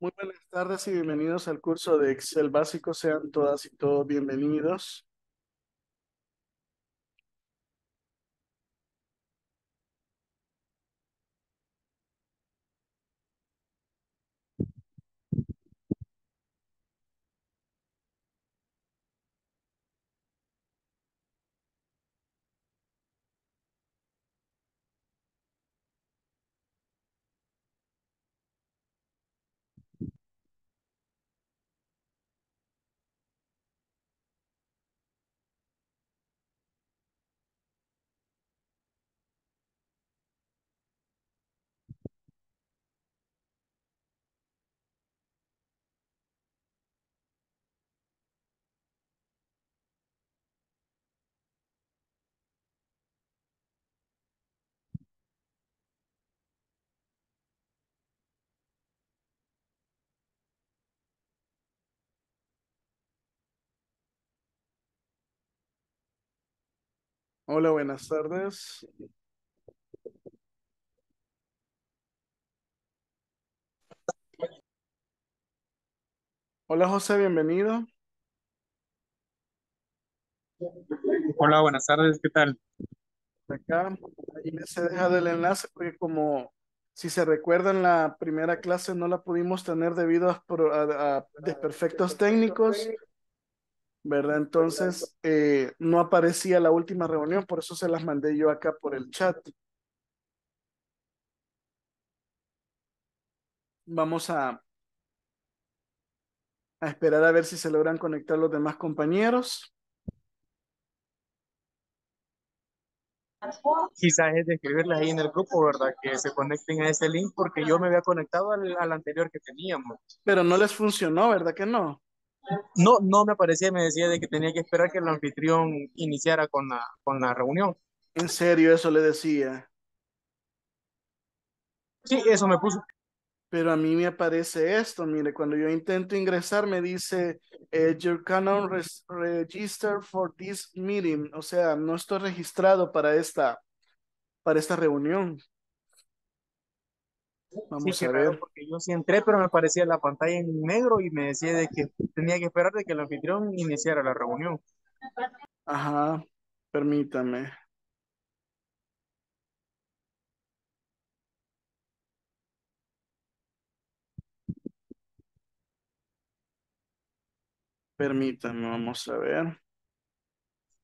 Muy buenas tardes y bienvenidos al curso de Excel básico. Sean todas y todos bienvenidos. Hola, buenas tardes. Hola José, bienvenido. Hola, buenas tardes, ¿qué tal? Acá, ahí les he dejado el enlace porque como si se recuerdan la primera clase no la pudimos tener debido a, a desperfectos técnicos ¿verdad? Entonces, eh, no aparecía la última reunión, por eso se las mandé yo acá por el chat. Vamos a, a esperar a ver si se logran conectar los demás compañeros. Quizás es de escribirles ahí en el grupo, ¿verdad? Que se conecten a ese link porque yo me había conectado al anterior que teníamos. Pero no les funcionó, ¿verdad que no? No, no me aparecía, me decía de que tenía que esperar que el anfitrión iniciara con la, con la reunión. En serio, eso le decía. Sí, eso me puso. Pero a mí me aparece esto, mire, cuando yo intento ingresar me dice, eh, you cannot register for this meeting, o sea, no estoy registrado para esta, para esta reunión. Vamos a ver. Porque yo sí entré, pero me parecía la pantalla en negro y me decía de que tenía que esperar de que el anfitrión iniciara la reunión. Ajá, permítame. Permítame, vamos a ver.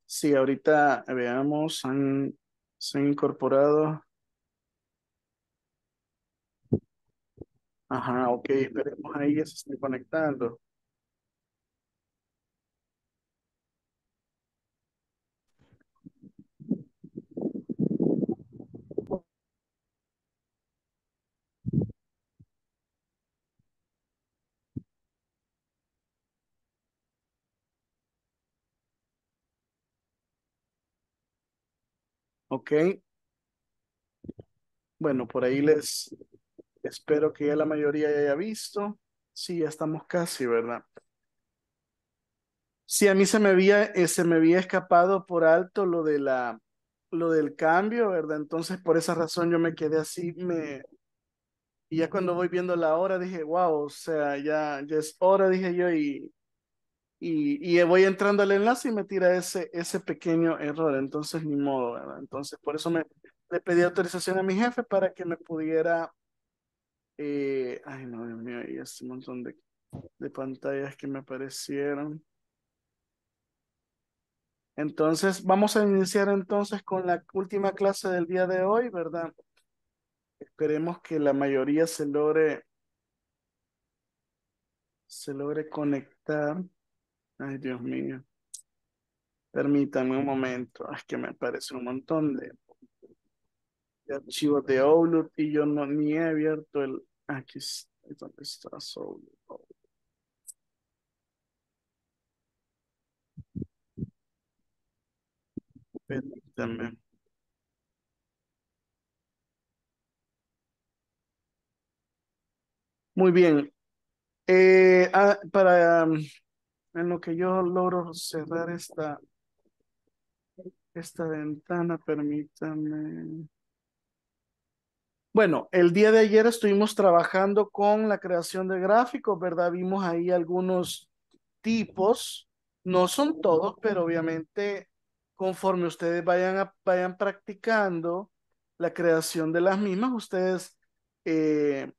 Sí, ahorita eh, veamos, han, se han incorporado Ajá, ok, esperemos ahí que se esté conectando. okay Bueno, por ahí les, Espero que ya la mayoría haya visto. Sí, ya estamos casi, ¿verdad? Sí, a mí se me había, eh, me había escapado por alto lo de la lo del cambio, ¿verdad? Entonces, por esa razón yo me quedé así, me... Y ya cuando voy viendo la hora, dije, wow, o sea, ya, ya es hora, dije yo, y, y, y voy entrando al enlace y me tira ese, ese pequeño error, entonces ni modo, ¿verdad? Entonces, por eso me, le pedí autorización a mi jefe para que me pudiera eh, ay, no, Dios mío, hay un montón de, de pantallas que me aparecieron. Entonces, vamos a iniciar entonces con la última clase del día de hoy, ¿verdad? Esperemos que la mayoría se logre se logre conectar. Ay, Dios mío. Permítanme un momento. Es que me aparece un montón de, de archivos de Outlook y yo no ni he abierto el Aquí está Soul. Permítame. Muy bien. Eh, ah, para mm, en lo que yo logro cerrar esta esta ventana, permítanme. Bueno, el día de ayer estuvimos trabajando con la creación de gráficos, ¿verdad? Vimos ahí algunos tipos, no son todos, pero obviamente conforme ustedes vayan, a, vayan practicando la creación de las mismas, ustedes... Eh,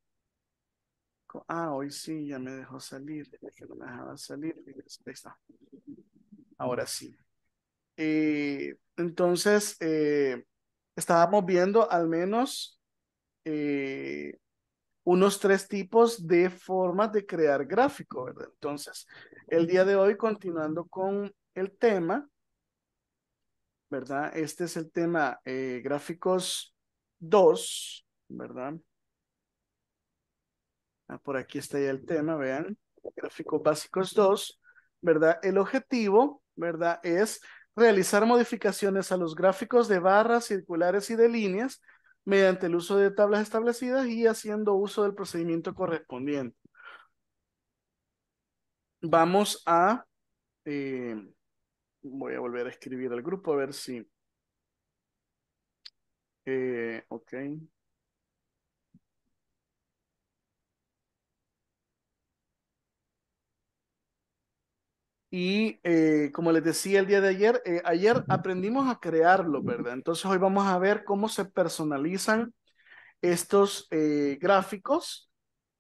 ah, hoy sí, ya me dejó salir, que me dejaba salir, ahí está. Ahora sí. Eh, entonces, eh, estábamos viendo al menos eh, unos tres tipos de formas de crear gráfico, ¿verdad? Entonces, el día de hoy, continuando con el tema, ¿verdad? Este es el tema eh, gráficos 2, ¿verdad? Ah, por aquí está ya el tema, vean, gráficos básicos 2, ¿verdad? El objetivo, ¿verdad? Es realizar modificaciones a los gráficos de barras, circulares y de líneas mediante el uso de tablas establecidas y haciendo uso del procedimiento correspondiente. Vamos a... Eh, voy a volver a escribir al grupo a ver si... Eh, ok. Y eh, como les decía el día de ayer, eh, ayer aprendimos a crearlo, ¿verdad? Entonces hoy vamos a ver cómo se personalizan estos eh, gráficos,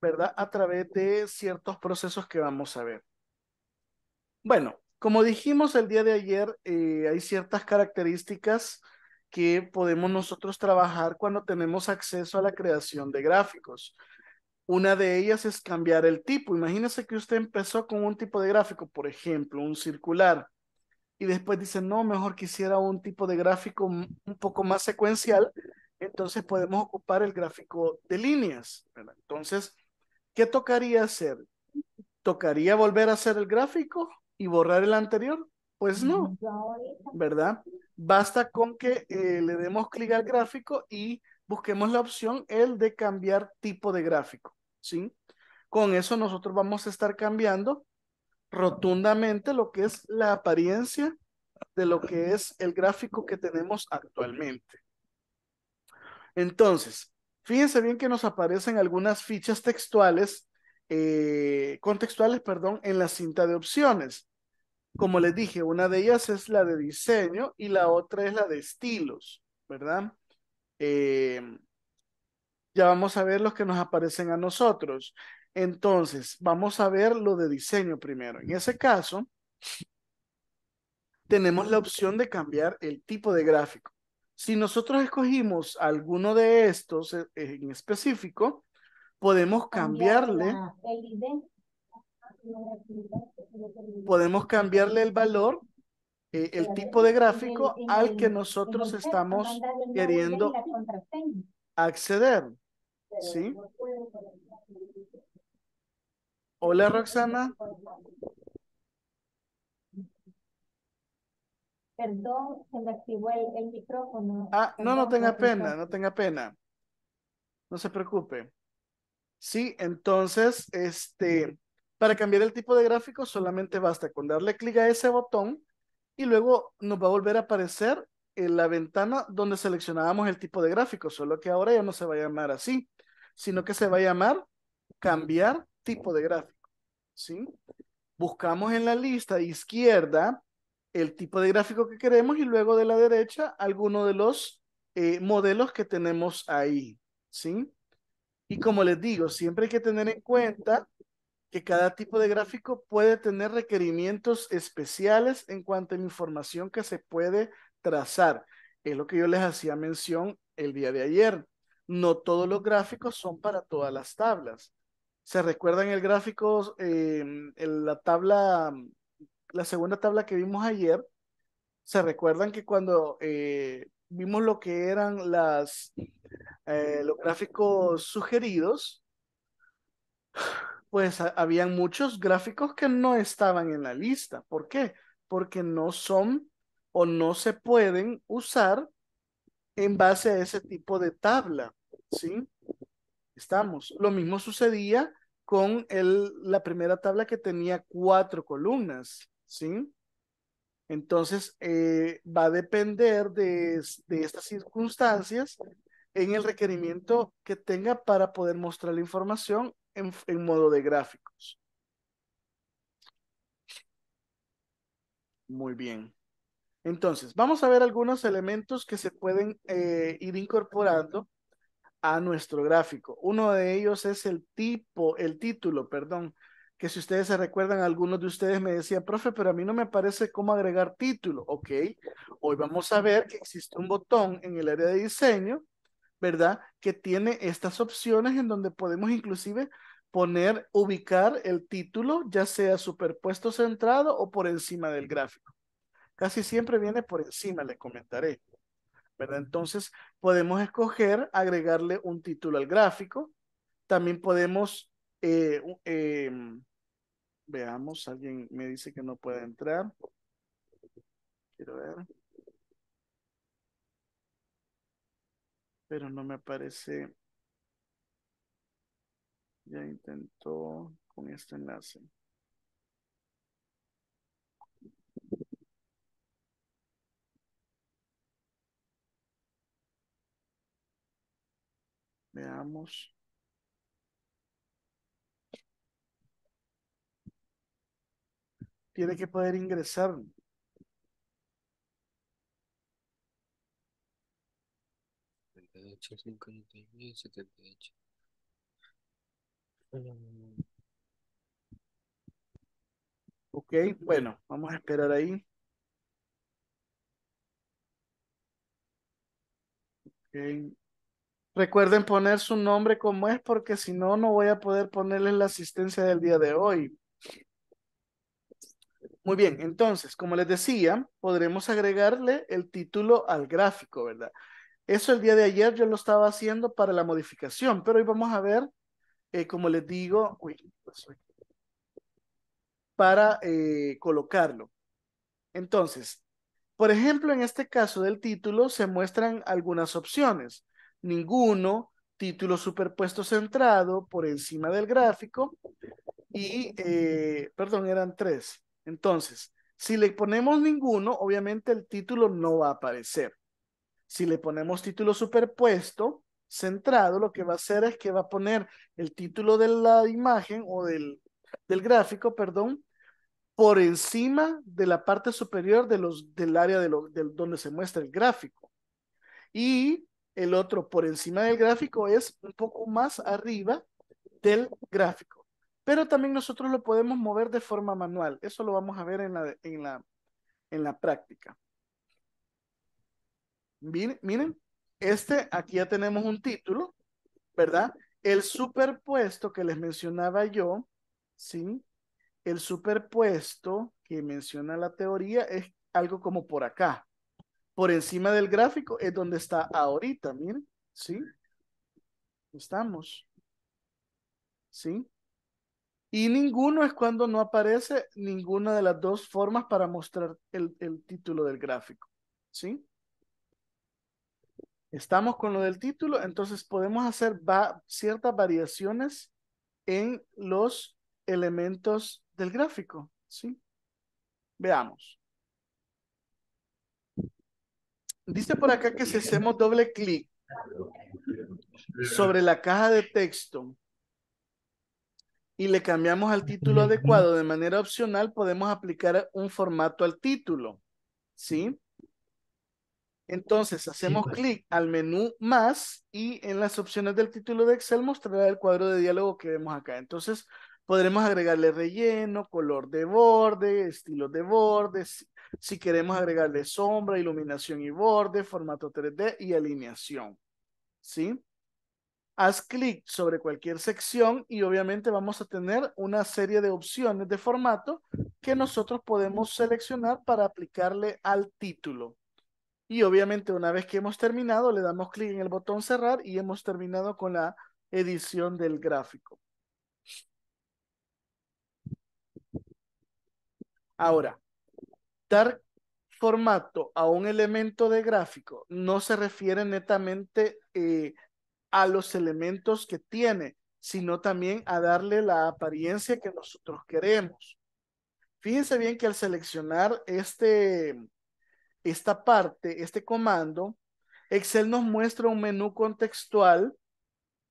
¿verdad? A través de ciertos procesos que vamos a ver. Bueno, como dijimos el día de ayer, hay ciertas características que podemos nosotros trabajar cuando tenemos acceso a la creación de gráficos. Una de ellas es cambiar el tipo. Imagínese que usted empezó con un tipo de gráfico, por ejemplo, un circular, y después dice, no, mejor quisiera un tipo de gráfico un poco más secuencial, entonces podemos ocupar el gráfico de líneas. ¿verdad? Entonces, ¿qué tocaría hacer? ¿Tocaría volver a hacer el gráfico y borrar el anterior? Pues no, mm, ¿verdad? Basta con que eh, le demos clic al gráfico y busquemos la opción el de cambiar tipo de gráfico, ¿sí? Con eso nosotros vamos a estar cambiando rotundamente lo que es la apariencia de lo que es el gráfico que tenemos actualmente. Entonces, fíjense bien que nos aparecen algunas fichas textuales, eh, contextuales, perdón, en la cinta de opciones. Como les dije, una de ellas es la de diseño y la otra es la de estilos, ¿verdad? Em, ya vamos a ver los que nos aparecen a nosotros. Entonces, vamos a ver lo de diseño primero. En ese caso, tenemos la opción de cambiar el tipo de gráfico. Si nosotros escogimos alguno de estos eh, en específico, podemos cambiarle podemos cambiarle el valor eh, el tipo de gráfico al que nosotros estamos queriendo acceder. ¿Sí? Hola Roxana. Perdón, se me activó el, el micrófono. Ah, no, no tenga pena, no tenga pena. No se preocupe. Sí, entonces, este, para cambiar el tipo de gráfico solamente basta con darle clic a ese botón y luego nos va a volver a aparecer en la ventana donde seleccionábamos el tipo de gráfico, solo que ahora ya no se va a llamar así, sino que se va a llamar cambiar tipo de gráfico. ¿sí? Buscamos en la lista izquierda el tipo de gráfico que queremos y luego de la derecha alguno de los eh, modelos que tenemos ahí. ¿sí? Y como les digo, siempre hay que tener en cuenta que cada tipo de gráfico puede tener requerimientos especiales en cuanto a información que se puede trazar. Es lo que yo les hacía mención el día de ayer. No todos los gráficos son para todas las tablas. ¿Se recuerdan el gráfico, eh, en la tabla, la segunda tabla que vimos ayer? ¿Se recuerdan que cuando eh, vimos lo que eran las, eh, los gráficos sugeridos? pues habían muchos gráficos que no estaban en la lista. ¿Por qué? Porque no son o no se pueden usar en base a ese tipo de tabla, ¿sí? Estamos. Lo mismo sucedía con el, la primera tabla que tenía cuatro columnas, ¿sí? Entonces, eh, va a depender de, de estas circunstancias en el requerimiento que tenga para poder mostrar la información en, modo de gráficos. Muy bien. Entonces, vamos a ver algunos elementos que se pueden eh, ir incorporando a nuestro gráfico. Uno de ellos es el tipo, el título, perdón, que si ustedes se recuerdan, algunos de ustedes me decían, profe, pero a mí no me parece cómo agregar título. Ok, hoy vamos a ver que existe un botón en el área de diseño ¿verdad? Que tiene estas opciones en donde podemos inclusive poner, ubicar el título, ya sea superpuesto centrado o por encima del gráfico. Casi siempre viene por encima, les comentaré. ¿verdad? Entonces, podemos escoger agregarle un título al gráfico. También podemos, eh, em, veamos, alguien me dice que no puede entrar. Quiero ver. pero no me aparece. Ya intentó con este enlace. Veamos. Tiene que poder ingresar Ok, bueno, vamos a esperar ahí. Okay. Recuerden poner su nombre como es porque si no, no voy a poder ponerles la asistencia del día de hoy. Muy bien, entonces, como les decía, podremos agregarle el título al gráfico, ¿verdad? Eso el día de ayer yo lo estaba haciendo para la modificación, pero hoy vamos a ver, eh, como les digo, para eh, colocarlo. Entonces, por ejemplo, en este caso del título se muestran algunas opciones. Ninguno, título superpuesto centrado por encima del gráfico y, eh, perdón, eran tres. Entonces, si le ponemos ninguno, obviamente el título no va a aparecer. Si le ponemos título superpuesto, centrado, lo que va a hacer es que va a poner el título de la imagen o del, gráfico, perdón, por encima de la parte superior de los, del área donde se muestra el gráfico. Y el otro por encima del gráfico es un poco más arriba del gráfico. Pero también nosotros lo podemos mover de forma manual. Eso lo vamos a ver en la, en la práctica. Miren, este aquí ya tenemos un título, ¿verdad? El superpuesto que les mencionaba yo, ¿sí? El superpuesto que menciona la teoría es algo como por acá. Por encima del gráfico es donde está ahorita, miren, ¿sí? Estamos. ¿Sí? Y ninguno es cuando no aparece ninguna de las dos formas para mostrar el, el título del gráfico, ¿sí? estamos con lo del título, entonces podemos hacer ciertas variaciones en los elementos del gráfico, ¿sí? Veamos. Dice por acá que si hacemos doble clic sobre la caja de texto y le cambiamos al título adecuado de manera opcional, podemos aplicar un formato al título, ¿sí? Entonces hacemos pues. clic al menú más y en las opciones del título de Excel mostrará el cuadro de diálogo que vemos acá. Entonces podremos agregarle relleno, color de borde, estilo de borde, si, si queremos agregarle sombra, iluminación y borde, formato 3D y alineación. ¿Sí? Haz clic sobre cualquier sección y obviamente vamos a tener una serie de opciones de formato que nosotros podemos seleccionar para aplicarle al título. Y obviamente una vez que hemos terminado, le damos clic en el botón cerrar y hemos terminado con la edición del gráfico. Ahora, dar formato a un elemento de gráfico no se refiere netamente eh, a los elementos que tiene, sino también a darle la apariencia que nosotros queremos. Fíjense bien que al seleccionar este, esta parte, este comando, Excel nos muestra un menú contextual,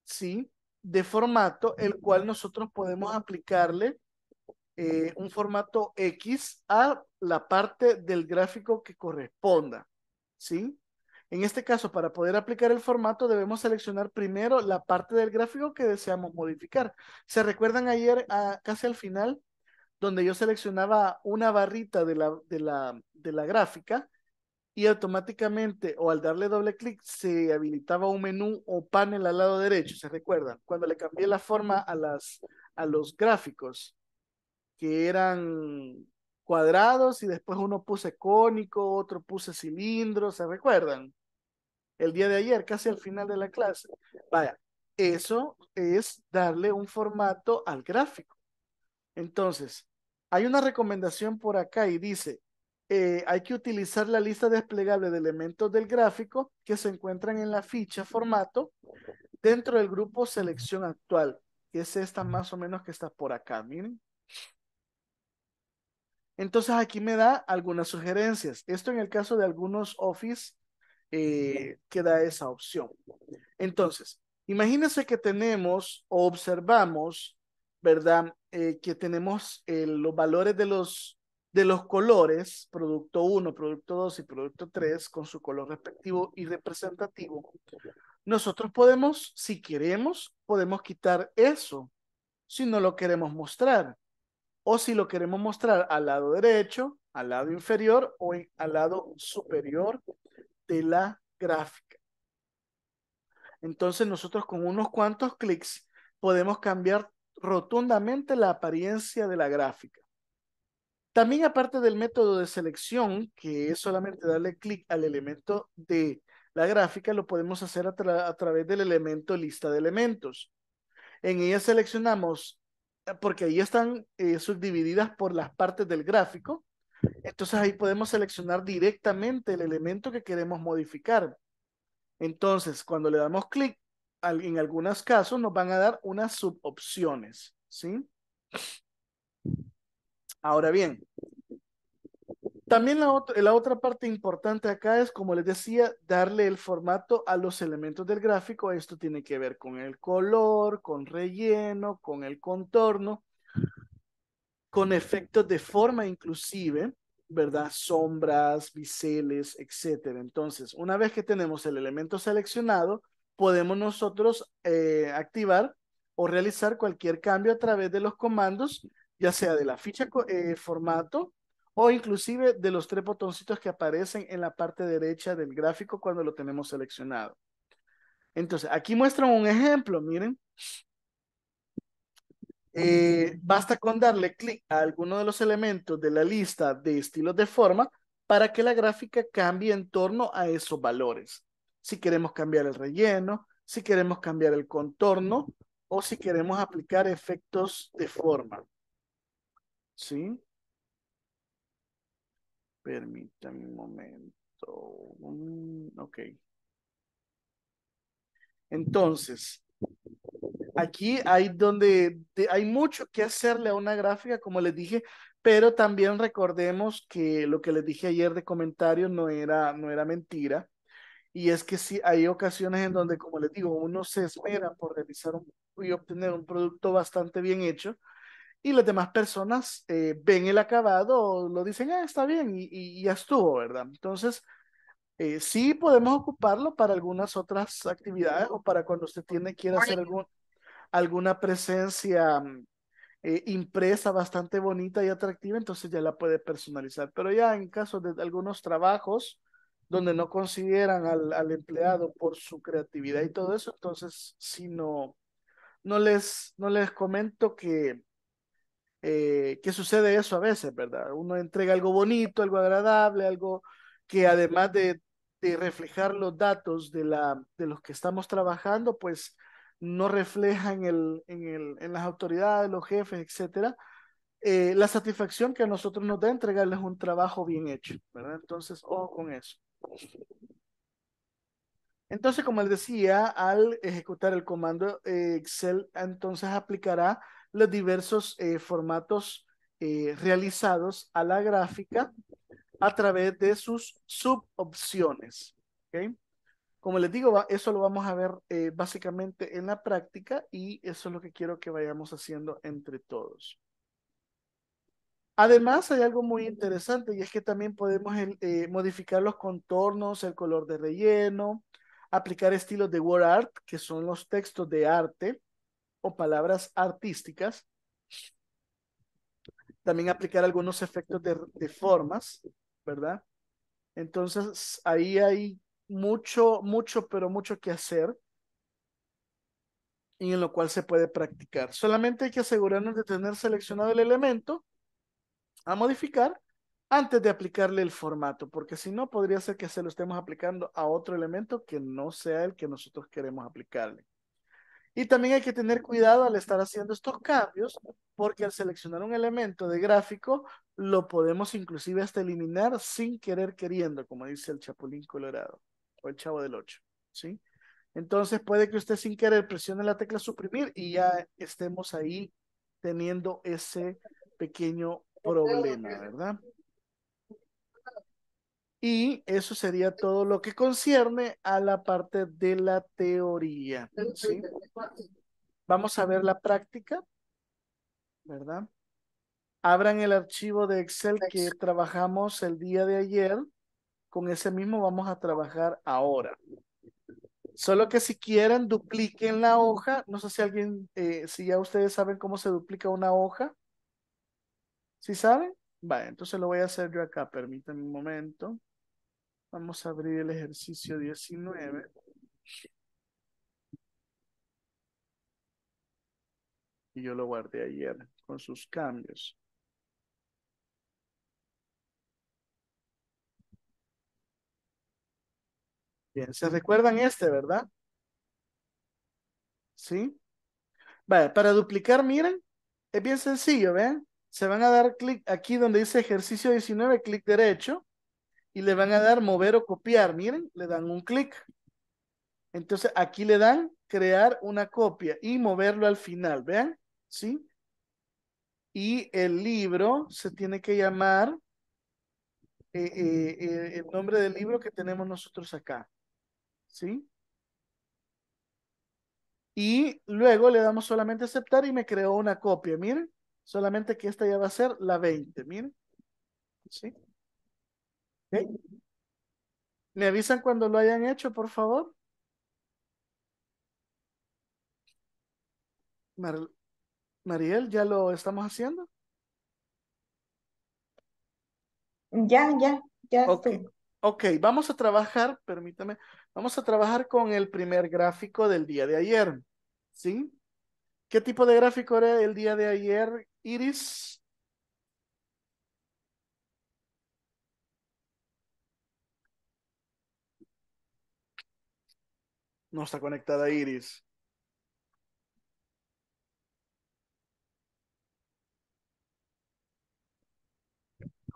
¿sí? De formato, el cual nosotros podemos aplicarle eh, un formato X a la parte del gráfico que corresponda, ¿sí? En este caso, para poder aplicar el formato, debemos seleccionar primero la parte del gráfico que deseamos modificar. ¿Se recuerdan ayer, a, casi al final, donde yo seleccionaba una barrita de la, de la, de la gráfica y automáticamente o al darle doble clic se habilitaba un menú o panel al lado derecho, ¿se recuerdan? Cuando le cambié la forma a, las, a los gráficos, que eran cuadrados y después uno puse cónico, otro puse cilindro, ¿se recuerdan? El día de ayer, casi al final de la clase. Vaya, eso es darle un formato al gráfico. Entonces, hay una recomendación por acá y dice, eh, hay que utilizar la lista desplegable de elementos del gráfico que se encuentran en la ficha formato dentro del grupo selección actual, que es esta más o menos que está por acá, miren. Entonces aquí me da algunas sugerencias. Esto en el caso de algunos Office eh, que da esa opción. Entonces, imagínense que tenemos o observamos, ¿verdad? Eh, que tenemos los valores de los de los colores, producto 1, producto 2 y producto 3, con su color respectivo y representativo, nosotros podemos, si queremos, podemos quitar eso, si no lo queremos mostrar. O si lo queremos mostrar al lado derecho, al lado inferior o al lado superior de la gráfica. Entonces nosotros con unos cuantos clics podemos cambiar rotundamente la apariencia de la gráfica. También aparte del método de selección, que es solamente darle clic al elemento de la gráfica, lo podemos hacer a, través del elemento lista de elementos. En ella seleccionamos, eh, porque ahí están eh, subdivididas por las partes del gráfico, entonces ahí podemos seleccionar directamente el elemento que queremos modificar. Entonces, cuando le damos clic, en algunos casos nos van a dar unas subopciones, ¿sí? Ahora bien, también la, otra parte importante acá es, como les decía, darle el formato a los elementos del gráfico. Esto tiene que ver con el color, con relleno, con el contorno, con efectos de forma inclusive, ¿verdad? Sombras, biseles, etcétera. Entonces, una vez que tenemos el elemento seleccionado, podemos nosotros eh, activar o realizar cualquier cambio a través de los comandos ya sea de la ficha eh, formato o inclusive de los tres botoncitos que aparecen en la parte derecha del gráfico cuando lo tenemos seleccionado. Entonces, aquí muestran un ejemplo, miren. Eh, basta con darle clic a alguno de los elementos de la lista de estilos de forma para que la gráfica cambie en torno a esos valores. Si queremos cambiar el relleno, si queremos cambiar el contorno o si queremos aplicar efectos de forma. Sí, permítame un momento. ok. Entonces, aquí hay donde hay mucho que hacerle a una gráfica, como les dije, pero también recordemos que lo que les dije ayer de comentarios no era, no era mentira. Y es que sí, hay ocasiones en donde, como les digo, uno se espera por realizar y obtener un producto bastante bien hecho, y las demás personas eh, ven el acabado, lo dicen, ah, está bien, y, ya estuvo, ¿verdad? Entonces, eh, sí podemos ocuparlo para algunas otras actividades o para cuando usted tiene, quiere hacer algún, alguna presencia mm, eh, impresa bastante bonita y atractiva, entonces ya la puede personalizar. Pero ya en caso de algunos trabajos donde no consideran al, al empleado por su creatividad y todo eso, entonces si no, no les, no les comento que eh, ¿Qué sucede eso a veces, ¿verdad? Uno entrega algo bonito, algo agradable, algo que además de, reflejar los datos de, la, de los que estamos trabajando, pues no refleja en, en, el, en, las autoridades, los jefes, etcétera, eh, la satisfacción que a nosotros nos da entregarles un trabajo bien hecho, ¿verdad? Entonces, ojo con eso. Entonces, como les decía, al ejecutar el comando eh, Excel, entonces aplicará los diversos eh, formatos eh, realizados a la gráfica a través de sus subopciones. Como les digo, eso lo vamos a ver eh, básicamente en la práctica y eso es lo que quiero que vayamos haciendo entre todos. Además, hay algo muy interesante y es que también podemos modificar los contornos, el color de relleno, aplicar estilos de word art, que son los textos de arte, o palabras artísticas. También aplicar algunos efectos de, formas, ¿verdad? Entonces, ahí hay mucho, mucho, pero mucho que hacer y en lo cual se puede practicar. Solamente hay que asegurarnos de tener seleccionado el elemento a modificar antes de aplicarle el formato, porque si no, podría ser que se lo estemos aplicando a otro elemento que no sea el que nosotros queremos aplicarle. Y también hay que tener cuidado al estar haciendo estos cambios, porque al seleccionar un elemento de gráfico, lo podemos inclusive hasta eliminar sin querer queriendo, como dice el Chapulín Colorado o el Chavo del Ocho, ¿sí? Entonces puede que usted sin querer presione la tecla suprimir y ya estemos ahí teniendo ese pequeño problema, ¿verdad? Y eso sería todo lo que concierne a la parte de la teoría. Vamos a ver la práctica, ¿verdad? Abran el archivo de Excel que trabajamos el día de ayer. Con ese mismo vamos a trabajar ahora. Solo que si quieren, dupliquen la hoja. No sé si alguien, eh, si ya ustedes saben cómo se duplica una hoja. si saben? Vale, entonces lo voy a hacer yo acá. Permítanme un momento. Vamos a abrir el ejercicio 19. Y yo lo guardé ayer con sus cambios. Bien, ¿se recuerdan este, verdad? ¿Sí? Vale, para duplicar, miren, es bien sencillo, ¿ven? Se van a dar clic aquí donde dice ejercicio 19, clic derecho y le van a dar mover o copiar. Miren, le dan un clic. Entonces aquí le dan crear una copia y moverlo al final, vean, ¿sí? Y el libro se tiene que llamar eh, eh, eh, el nombre del libro que tenemos nosotros acá, ¿sí? Y luego le damos solamente aceptar y me creó una copia, miren, solamente que esta ya va a ser la 20, miren, ¿sí? ¿Me ¿Eh? avisan cuando lo hayan hecho, por favor? Mariel, ¿ya lo estamos haciendo? Ya, ya, ya. Ok, ok, vamos a trabajar, permítame, vamos a trabajar con el primer gráfico del día de ayer, ¿sí? ¿Qué tipo de gráfico era el día de ayer, Iris? No está conectada Iris.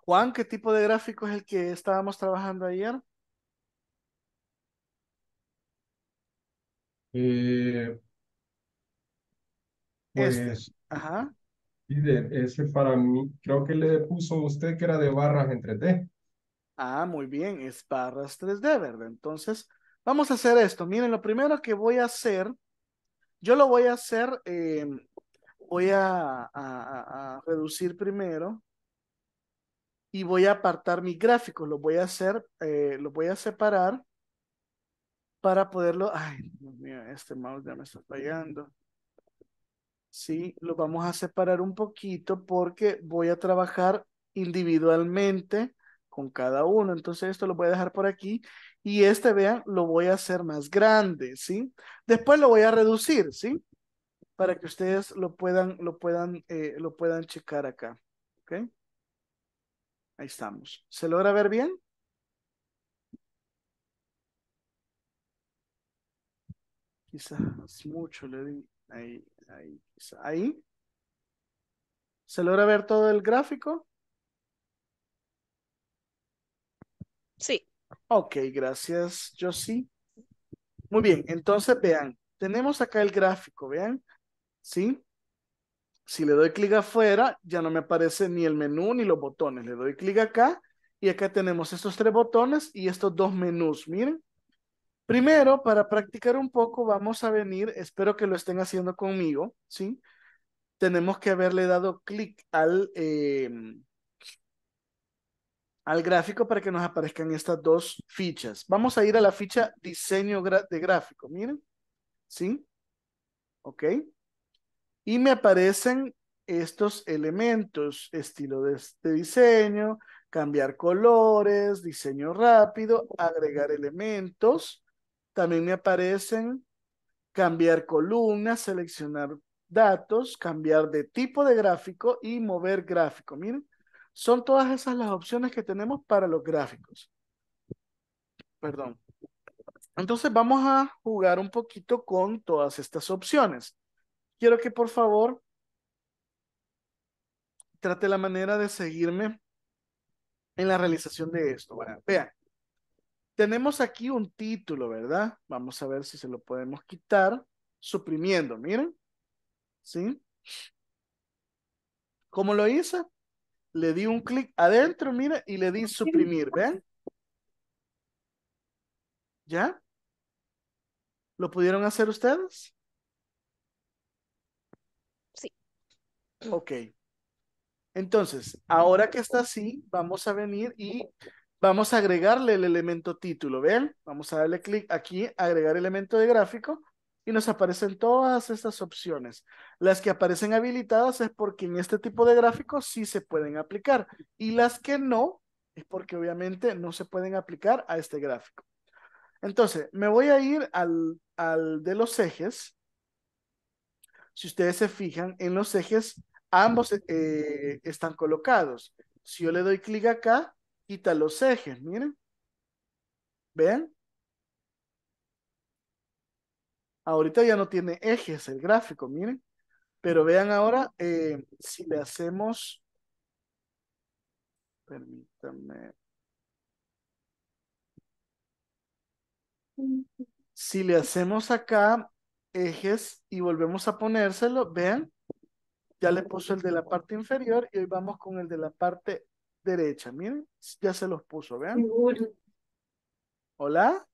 Juan, ¿qué tipo de gráfico es el que estábamos trabajando ayer? Eh, este. Ajá. ese para mí, creo que le puso usted que era de barras en 3D. Ah, muy bien, es barras 3D, ¿verdad? Entonces, Vamos a hacer esto. Miren, lo primero que voy a hacer, yo lo voy a hacer, eh, voy a, reducir primero y voy a apartar mis gráficos. lo voy a hacer, eh, lo voy a separar para poderlo. Ay, Dios mío, este mouse ya me está fallando. Sí, lo vamos a separar un poquito porque voy a trabajar individualmente con cada uno. Entonces esto lo voy a dejar por aquí y este, vean, lo voy a hacer más grande, ¿sí? Después lo voy a reducir, ¿sí? Para que ustedes lo puedan, lo puedan, eh, lo puedan checar acá, ¿ok? Ahí estamos. ¿Se logra ver bien? Quizás mucho le di. Ahí, ahí, ahí. ¿Se logra ver todo el gráfico? Sí. Ok, gracias, Josie. Muy bien, entonces vean, tenemos acá el gráfico, vean, ¿sí? Si le doy clic afuera, ya no me aparece ni el menú ni los botones. Le doy clic acá y acá tenemos estos tres botones y estos dos menús, miren. Primero, para practicar un poco, vamos a venir, espero que lo estén haciendo conmigo, ¿sí? Tenemos que haberle dado clic al, em, al gráfico para que nos aparezcan estas dos fichas. Vamos a ir a la ficha diseño de gráfico, miren, ¿sí? Ok. Y me aparecen estos elementos, estilo de, de diseño, cambiar colores, diseño rápido, agregar elementos. También me aparecen cambiar columnas, seleccionar datos, cambiar de tipo de gráfico y mover gráfico. Miren, son todas esas las opciones que tenemos para los gráficos. Perdón. Entonces vamos a jugar un poquito con todas estas opciones. Quiero que por favor trate la manera de seguirme en la realización de esto. Bueno, vean, tenemos aquí un título, ¿verdad? Vamos a ver si se lo podemos quitar suprimiendo, miren. ¿Sí? ¿Cómo lo hice? le di un clic adentro, mira, y le di suprimir, ¿ven? ¿Ya? ¿Lo pudieron hacer ustedes? Sí. Ok. Entonces, ahora que está así, vamos a venir y vamos a agregarle el elemento título, ¿ven? Vamos a darle clic aquí, agregar elemento de gráfico y nos aparecen todas estas opciones. Las que aparecen habilitadas es porque en este tipo de gráficos sí se pueden aplicar y las que no es porque obviamente no se pueden aplicar a este gráfico. Entonces, me voy a ir al, de los ejes. Si ustedes se fijan, en los ejes ambos eh, están colocados. Si yo le doy clic acá, quita los ejes, miren. ¿Ven? Ahorita ya no tiene ejes el gráfico, miren. Pero vean ahora, eh, si le hacemos, permítanme, si le hacemos acá ejes y volvemos a ponérselo, vean, ya le puso el de la parte inferior y hoy vamos con el de la parte derecha, miren, ya se los puso, vean. Hola.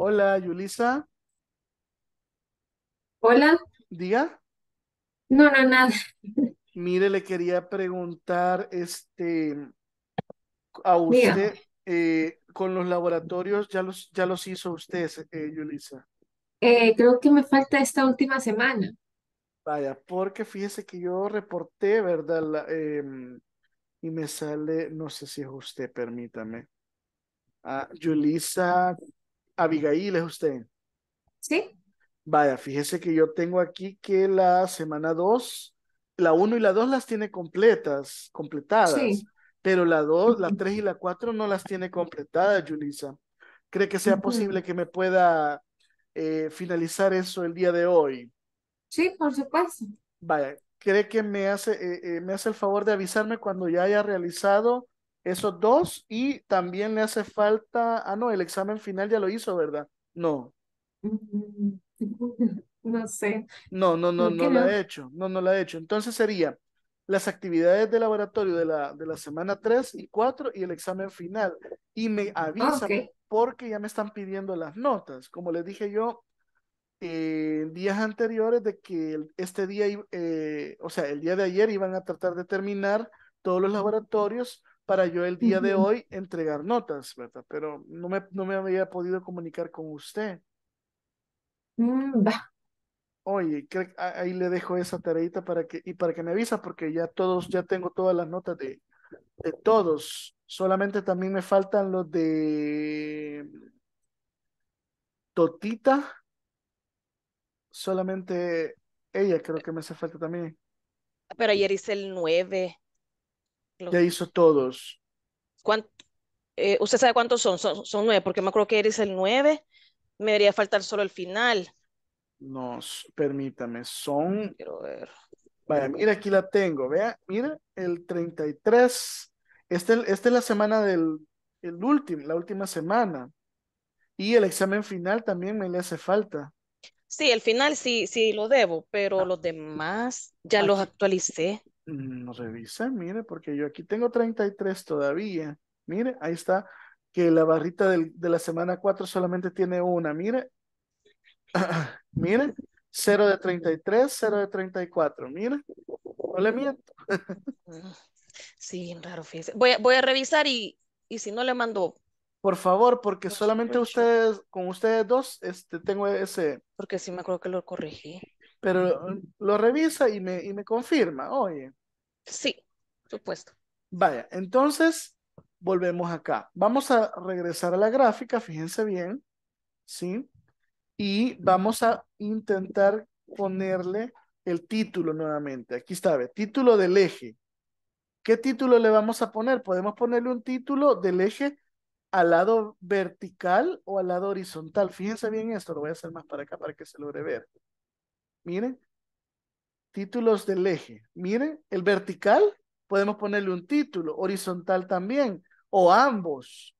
Hola, Yulisa. Hola. ¿Día? No, no, nada. Mire, le quería preguntar, este, a usted, eh, con los laboratorios, ya los, ya los hizo usted, eh, Yulisa. Eh, creo que me falta esta última semana. Vaya, porque fíjese que yo reporté, ¿verdad? Em, y me sale, no sé si es usted, permítame. a ah, Yulisa Abigail es usted. Sí. Vaya, fíjese que yo tengo aquí que la semana 2, la 1 y la 2 las tiene completas, completadas. Pero la 2, la 3 y la 4 no las tiene completadas, Julisa. ¿Cree que sea posible que me pueda eh, finalizar eso el día de hoy? Sí, por supuesto. Vaya, ¿cree que me hace, eh, eh, me hace el favor de avisarme cuando ya haya realizado esos dos y también le hace falta, ah, no, el examen final ya lo hizo, ¿verdad? No. No sé. No, no, no, no, lo ha hecho, no, no lo he hecho. Entonces sería las actividades de laboratorio de la, de la semana 3 y 4 y el examen final. Y me ah, avisan porque ya me están pidiendo las notas. Como les dije yo, eh, días anteriores de que este día, eh, o sea, el día de ayer iban a tratar de terminar todos los laboratorios para yo el día de hoy entregar notas, ¿verdad? Pero no me, no me había podido comunicar con usted. Mm, Oye, ahí le dejo esa tareita para que, y para que me avisa, porque ya todos, ya tengo todas las notas de, de todos. Solamente también me faltan los de Totita. Solamente ella creo que me hace falta también. Pero ayer hice el 9. Ya hizo todos. Eh, ¿Usted sabe cuántos son? son? nueve, porque me acuerdo que eres el nueve. Me debería faltar solo el final. no, permítame, son... Quiero ver. Vaya, mira, aquí la tengo, vea, mira, el 33. Esta este es la semana del último, la última semana. Y el examen final también me le hace falta. Sí, el final sí, sí lo debo, pero ah, los demás ya los actualicé. Mm, revisa, mire, porque yo aquí tengo 33 todavía. Mire, ahí está que la barrita del, de la semana 4 solamente tiene una. Mire, mire, 0 de 33, 0 de 34. Mire, no le miento. Mm, sí, raro, fíjese. Voy, voy a revisar y, y si no le mando por favor, porque solamente pues, ustedes, con ustedes dos, este, tengo ese. Porque sí me acuerdo que lo corregí. Pero lo revisa y me, y me confirma, oye. Sí, supuesto. Vaya, entonces volvemos acá. Vamos a regresar a la gráfica, fíjense bien, ¿sí? Y vamos a intentar ponerle el título nuevamente. Aquí está, ¿ve? título del eje. ¿Qué título le vamos a poner? Podemos ponerle un título del eje al lado vertical o al lado horizontal. Fíjense bien esto, lo voy a hacer más para acá para que se logre ver. Miren, títulos del eje. Miren, el vertical podemos ponerle un título, horizontal también, o ambos.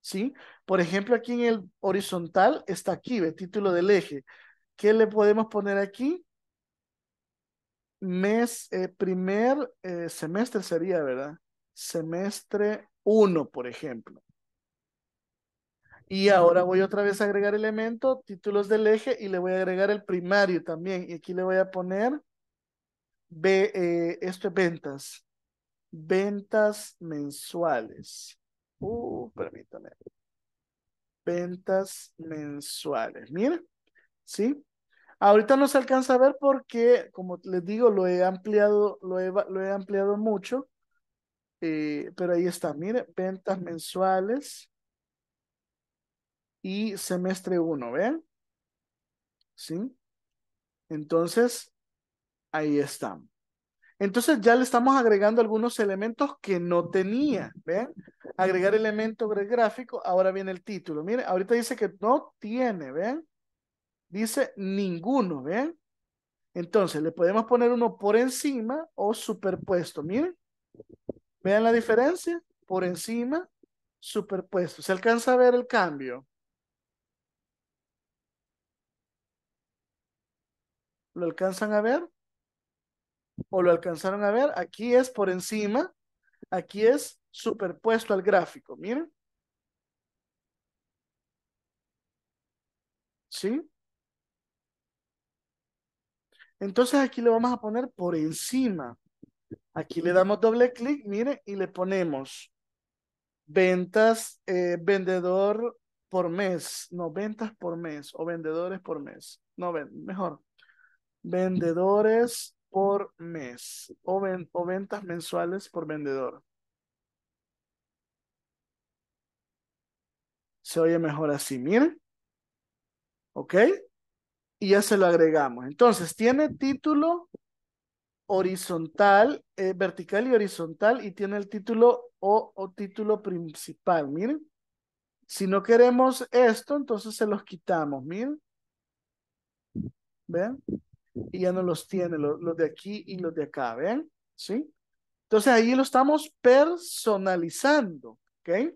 ¿Sí? Por ejemplo, aquí en el horizontal está aquí, el título del eje. ¿Qué le podemos poner aquí? Mes, eh, primer eh, semestre sería, ¿verdad? Semestre 1, por ejemplo. Y ahora voy otra vez a agregar elemento, títulos del eje y le voy a agregar el primario también. Y aquí le voy a poner Ve, eh, esto es ventas. Ventas mensuales. Uh, permítame. Ventas mensuales. Mira, ¿sí? Ahorita no se alcanza a ver porque, como les digo, lo he ampliado, lo he, lo he ampliado mucho. Eh, pero ahí está, mire, ventas mensuales y semestre uno ¿vean? ¿Sí? Entonces, ahí están. Entonces ya le estamos agregando algunos elementos que no tenía. ¿Ven? Agregar elemento gráfico. Ahora viene el título. Mire, ahorita dice que no tiene. ¿Ven? Dice ninguno. ¿Ven? Entonces le podemos poner uno por encima o superpuesto. Miren. Vean la diferencia. Por encima, superpuesto. ¿Se alcanza a ver el cambio? ¿Lo alcanzan a ver? o lo alcanzaron a ver, aquí es por encima, aquí es superpuesto al gráfico, miren. ¿Sí? Entonces aquí le vamos a poner por encima. Aquí le damos doble clic, miren, y le ponemos ventas, eh, vendedor por mes, no, ventas por mes o vendedores por mes, no, ven, mejor, vendedores por mes o, ventas mensuales por vendedor. Se oye mejor así, miren. ¿Ok? Y ya se lo agregamos. Entonces, tiene título horizontal, eh, vertical y horizontal, y tiene el título o, o título principal, miren. Si no queremos esto, entonces se los quitamos, miren. ¿Ven? y ya no los tiene, los, de aquí y los de acá, ¿ven? ¿Sí? Entonces ahí lo estamos personalizando, ¿ok?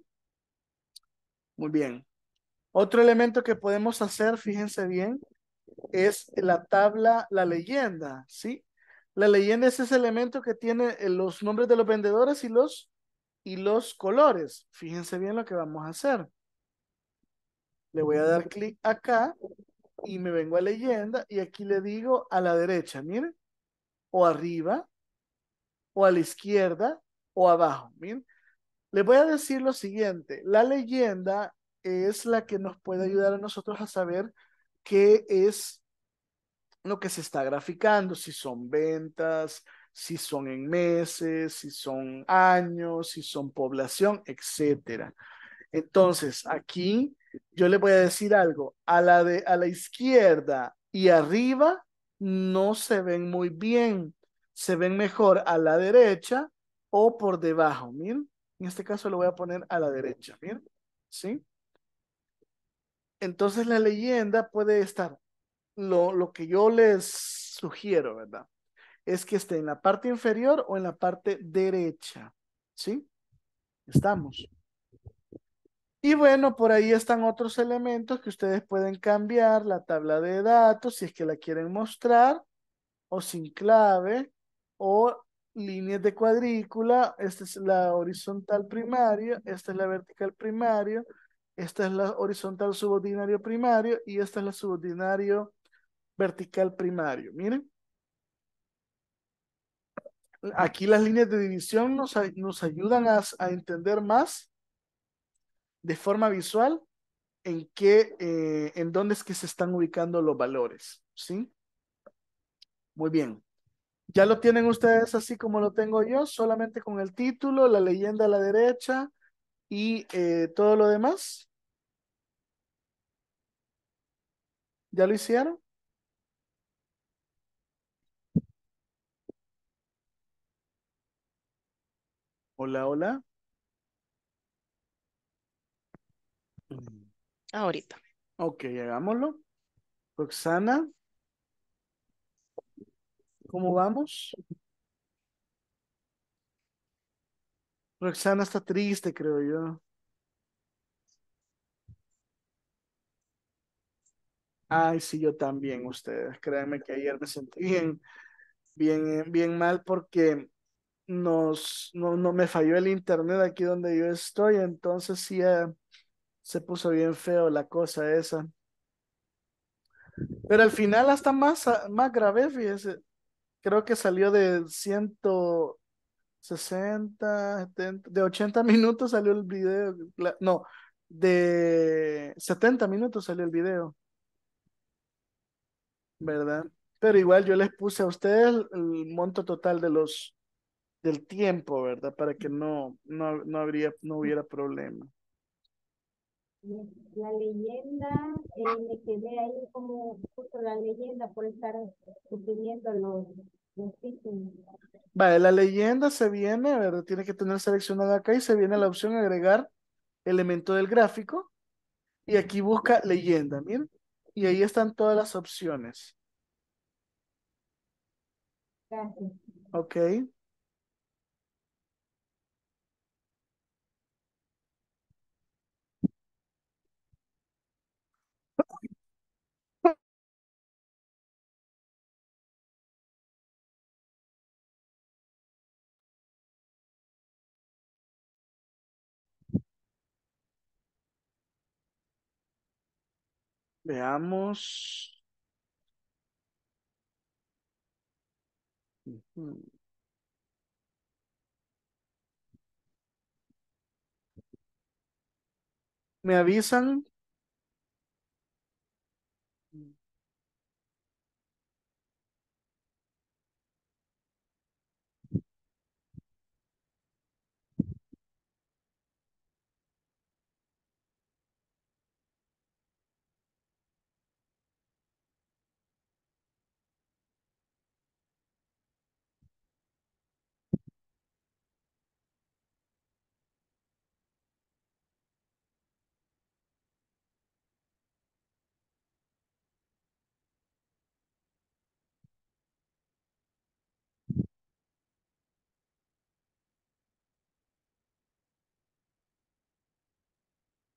Muy bien. Otro elemento que podemos hacer, fíjense bien, es la tabla, la leyenda, ¿sí? La leyenda es ese elemento que tiene eh, los nombres de los vendedores y los, y los colores. Fíjense bien lo que vamos a hacer. Le voy a dar clic acá y me vengo a leyenda y aquí le digo a la derecha, miren, o arriba, o a la izquierda, o abajo, miren. Les voy a decir lo siguiente, la leyenda es la que nos puede ayudar a nosotros a saber qué es lo que se está graficando, si son ventas, si son en meses, si son años, si son población, etcétera. Entonces, aquí yo le voy a decir algo, a la, de, a la izquierda y arriba no se ven muy bien, se ven mejor a la derecha o por debajo, miren. En este caso lo voy a poner a la derecha, miren, ¿sí? Entonces la leyenda puede estar, lo, lo que yo les sugiero, ¿verdad? Es que esté en la parte inferior o en la parte derecha, ¿sí? Estamos. Y bueno, por ahí están otros elementos que ustedes pueden cambiar, la tabla de datos, si es que la quieren mostrar, o sin clave, o líneas de cuadrícula, esta es la horizontal primaria, esta es la vertical primaria, esta es la horizontal subordinario primario y esta es la subordinario vertical primario. Miren. Aquí las líneas de división nos, nos ayudan a entender más de forma visual en qué, eh, en dónde es que se están ubicando los valores, ¿sí? Muy bien. Ya lo tienen ustedes así como lo tengo yo, solamente con el título, la leyenda a la derecha y eh, todo lo demás. ¿Ya lo hicieron? Hola, hola. Ahorita. Ok, hagámoslo. Roxana. ¿Cómo vamos? Roxana está triste, creo yo. Ay, sí, yo también, ustedes. Créanme que ayer me sentí bien, bien, bien mal porque nos, no, no me falló el internet aquí donde yo estoy, entonces sí, eh, se puso bien feo la cosa esa. Pero al final hasta más, más grave, fíjese. Creo que salió de 160, de 80 minutos salió el video. No, de 70 minutos salió el video. ¿Verdad? Pero igual yo les puse a ustedes el monto total de los del tiempo, ¿verdad? Para que no, no, no habría, no hubiera problema la leyenda, eh, me quedé ahí como justo la leyenda por estar suprimiendo los, los Vale, la leyenda se viene, ¿verdad? Tiene que tener seleccionada acá y se viene la opción agregar elemento del gráfico. Y aquí busca leyenda, miren. Y ahí están todas las opciones. Gracias. Ok. Veamos. Me avisan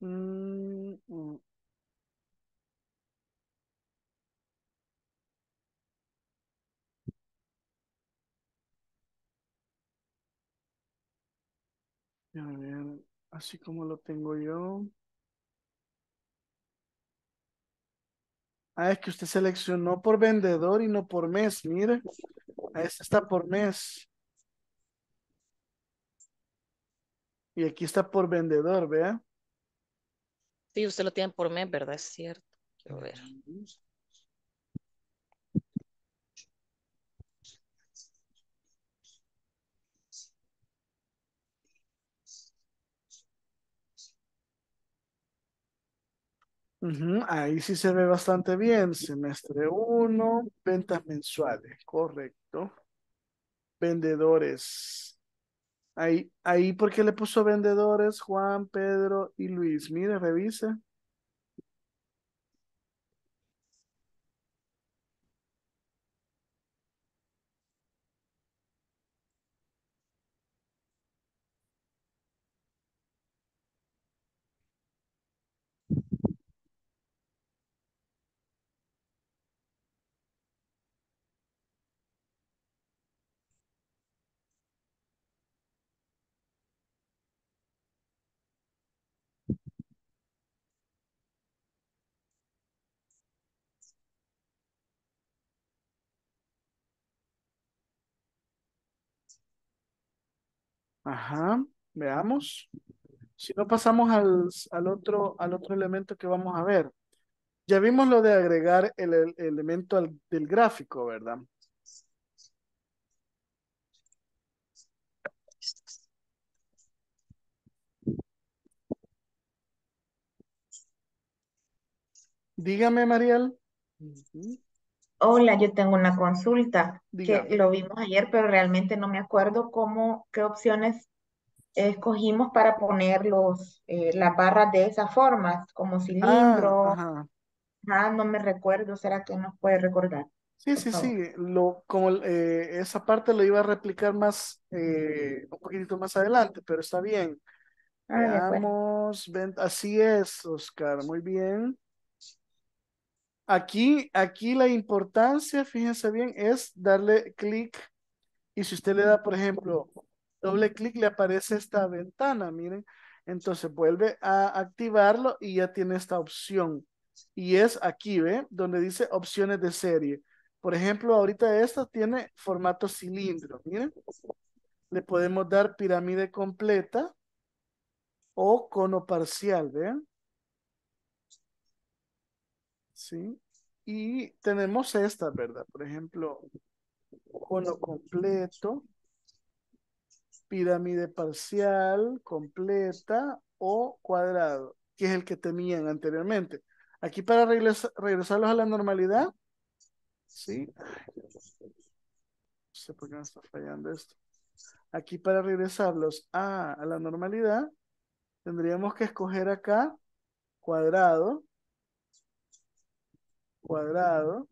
Mm, mm. así como lo tengo yo. Ah, es que usted seleccionó por vendedor y no por mes, mire. Ah, este está por mes y aquí está por vendedor, vea. Sí, usted lo tiene por mes, ¿verdad? Es cierto. Quiero ver. ahí sí se ve bastante bien. Semestre uno, ventas mensuales, correcto. Vendedores, Ahí, ahí porque le puso vendedores Juan, Pedro y Luis. Mire, revisa. Ajá, veamos. Si no pasamos al, otro, al otro elemento que vamos a ver. Ya vimos lo de agregar el, elemento del gráfico, ¿verdad? Dígame, Mariel. Hola, yo tengo una consulta que lo vimos ayer, pero realmente no me acuerdo cómo, qué opciones escogimos para poner los, eh, las barras de esa forma, como ah, cilindro Ah, no me recuerdo, ¿será que nos puede recordar? Sí, sí, sí. Lo, como, eh, esa parte lo iba a replicar más, eh, un poquito más adelante, pero está bien. Ah, así es, Oscar, muy bien. Aquí, aquí la importancia, fíjense bien, es darle clic. Y si usted le da, por ejemplo, doble clic, le aparece esta ventana, miren. Entonces vuelve a activarlo y ya tiene esta opción. Y es aquí, ¿ve? Donde dice opciones de serie. Por ejemplo, ahorita esta tiene formato cilindro, miren. Le podemos dar pirámide completa o cono parcial, ¿ve? ¿sí? Y tenemos esta, ¿verdad? Por ejemplo, cono completo, pirámide parcial, completa o cuadrado, que es el que tenían anteriormente. Aquí para regresarlos a la normalidad, ¿sí? no sé por qué me está fallando esto. Aquí para regresarlos a la normalidad, tendríamos que escoger acá cuadrado, cuadrado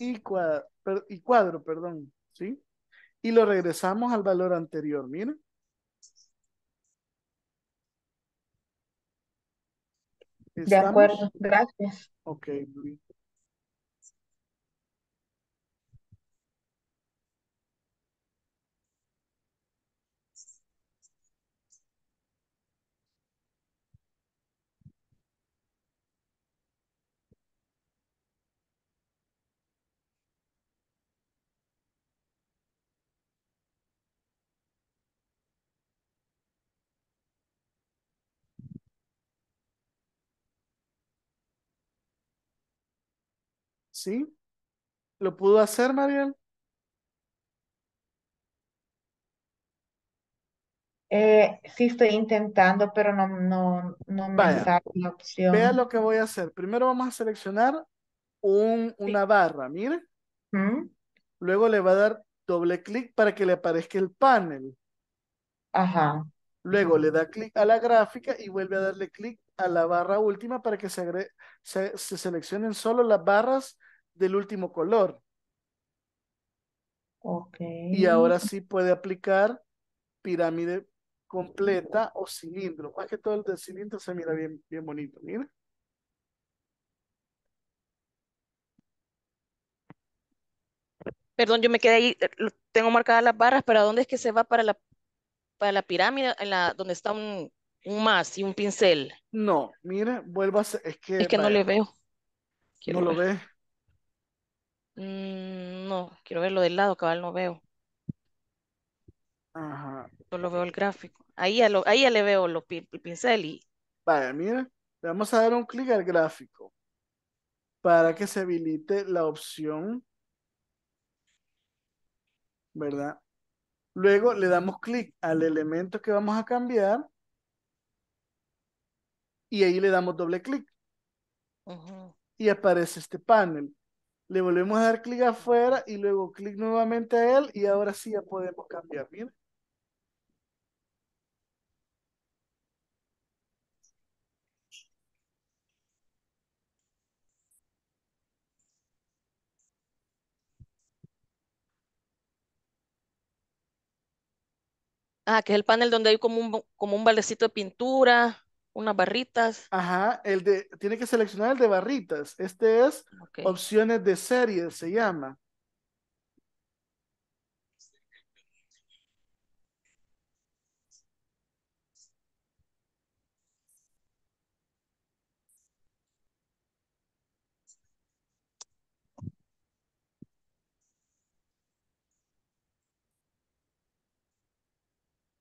y cuadro, perdón, ¿sí? Y lo regresamos al valor anterior, miren. De acuerdo, gracias. Ok, Luis. ¿Sí? ¿Lo pudo hacer, Mariel? Eh, sí, estoy intentando, pero no, no, no me sale la opción. Vea lo que voy a hacer. Primero vamos a seleccionar un, una barra, mire. Mm. Luego le va a dar doble clic para que le aparezca el panel. Ajá. Luego le da clic a la gráfica y vuelve a darle clic a la barra última para que se, se, seleccionen solo las barras del último color. Okay. Y ahora sí puede aplicar pirámide completa o cilindro. Más que todo el cilindro se mira bien, bien bonito, mira. Perdón, yo me quedé ahí, eh, tengo marcadas las barras, pero ¿a dónde es que se va para la, para la pirámide, en la, donde está un, un más y un pincel. No, mira, vuelvo a que... Es que no le veo. ¿No lo ve mm, no, quiero verlo del lado, cabal, no veo. Ajá. Solo veo el gráfico. Ahí ya, ahí le veo el pincel y... Vaya, mira, le vamos a dar un clic al gráfico para que se habilite la opción, ¿verdad? Luego le damos clic al elemento que vamos a cambiar y ahí le damos doble clic. Y aparece este panel. Le volvemos a dar clic afuera y luego clic nuevamente a él y ahora sí ya podemos cambiar. Miren. Ah, que es el panel donde hay como un, como un baldecito de pintura unas barritas. Ajá, el de, tiene que seleccionar el de barritas. Este es opciones de serie se llama.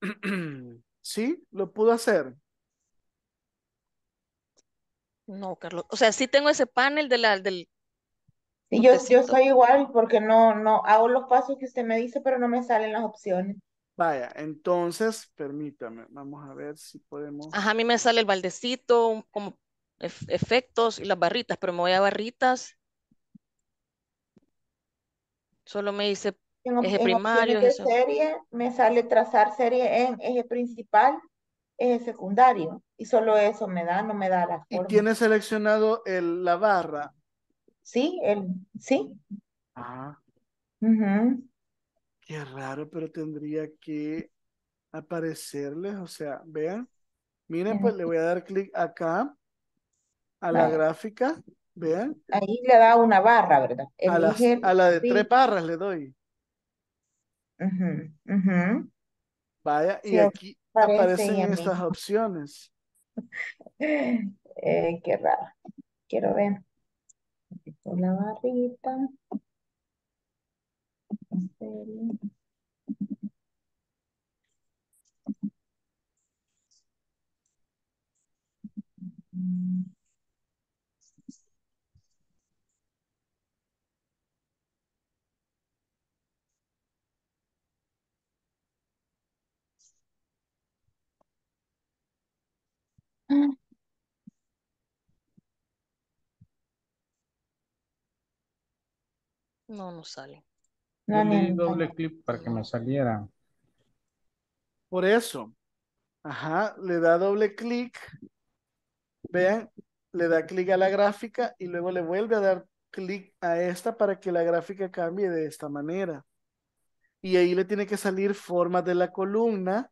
¿Sí? ¿Lo pudo hacer? No, Carlos. O sea, sí tengo ese panel de la, del... yo, yo soy igual porque no, no hago los pasos que usted me dice, pero no me salen las opciones. Vaya, entonces, permítame, vamos a ver si podemos. Ajá, a mí me sale el baldecito, como efectos y las barritas, pero me voy a barritas. Solo me dice eje primario. serie, me sale trazar serie en eje principal es eh, secundario y solo eso me da, no me da la forma. tiene seleccionado el, la barra? Sí, el, sí. Ah. Qué raro, pero tendría que aparecerles, o sea, vean. Miren, pues le voy a dar clic acá a la gráfica, vean. Ahí le da una barra, ¿verdad? A, la, de tres barras le doy. Vaya, y aquí, aparecen, estas opciones. Eh, qué raro. Quiero ver. la barrita. No, no sale. Le doble clic para que no saliera. Por eso. Ajá, le da doble clic. Vean, le da clic a la gráfica y luego le vuelve a dar clic a esta para que la gráfica cambie de esta manera. Y ahí le tiene que salir forma de la columna.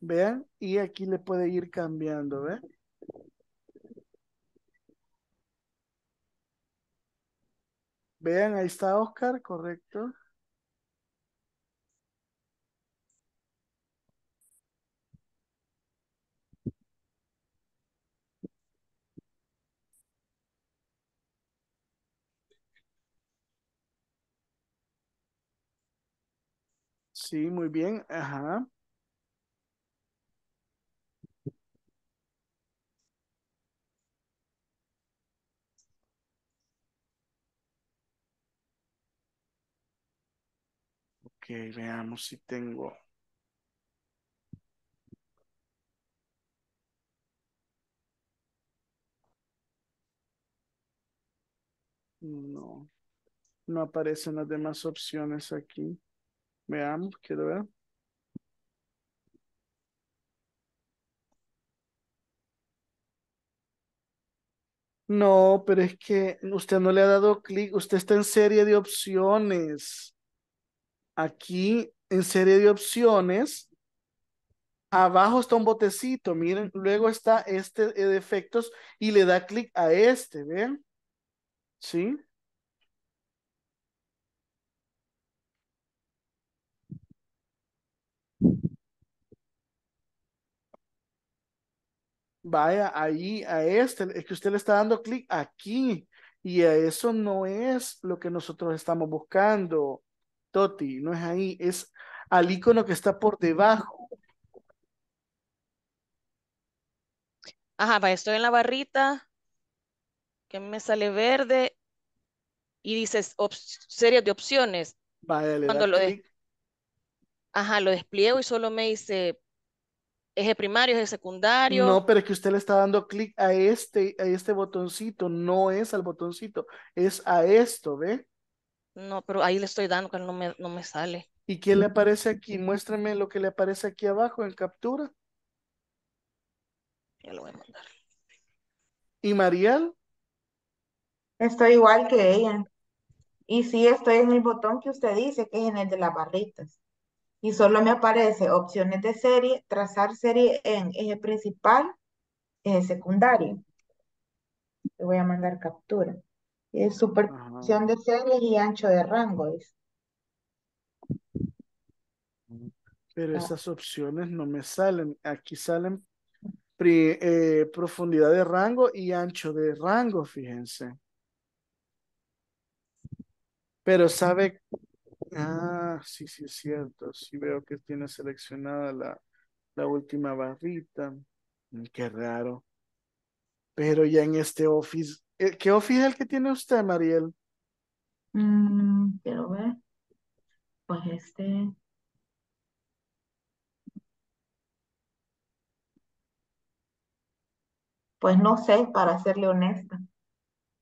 Vean, y aquí le puede ir cambiando, ¿ven? Vean, ahí está Oscar, correcto. Sí, muy bien. Ajá. veamos si tengo. No, no aparecen las demás opciones aquí. Veamos, quiero ver. No, pero es que usted no le ha dado clic, usted está en serie de opciones. Aquí, en serie de opciones, abajo está un botecito, miren, luego está este de efectos y le da clic a este, ¿ven? ¿Sí? Vaya ahí a este, es que usted le está dando clic aquí y a eso no es lo que nosotros estamos buscando. Toti, no es ahí, es al icono que está por debajo. Ajá, estoy en la barrita, que me sale verde y dices serie de opciones. Vale, Ajá, lo despliego y solo me dice eje primario, eje secundario. No, pero es que usted le está dando clic a este, a este botoncito, no es al botoncito, es a esto, ¿ve? No, pero ahí le estoy dando, que no me, sale. ¿Y qué le aparece aquí? Muéstrame lo que le aparece aquí abajo en captura. Ya lo voy a mandar. ¿Y Mariel? Estoy igual que ella. Y sí, estoy en el botón que usted dice, que es en el de las barritas. Y solo me aparece opciones de serie, trazar serie en eje principal, eje secundario. Le voy a mandar captura. Es superposición de series y ancho de rango. Pero ah. esas opciones no me salen. Aquí salen eh, profundidad de rango y ancho de rango, fíjense. Pero sabe... Ah, sí, sí, es cierto. Sí veo que tiene seleccionada la, la última barrita. Mm, qué raro. Pero ya en este Office eh, ¿Qué oficial que tiene usted, Mariel? Mm, quiero ver. Pues este. Pues no sé, para serle honesta.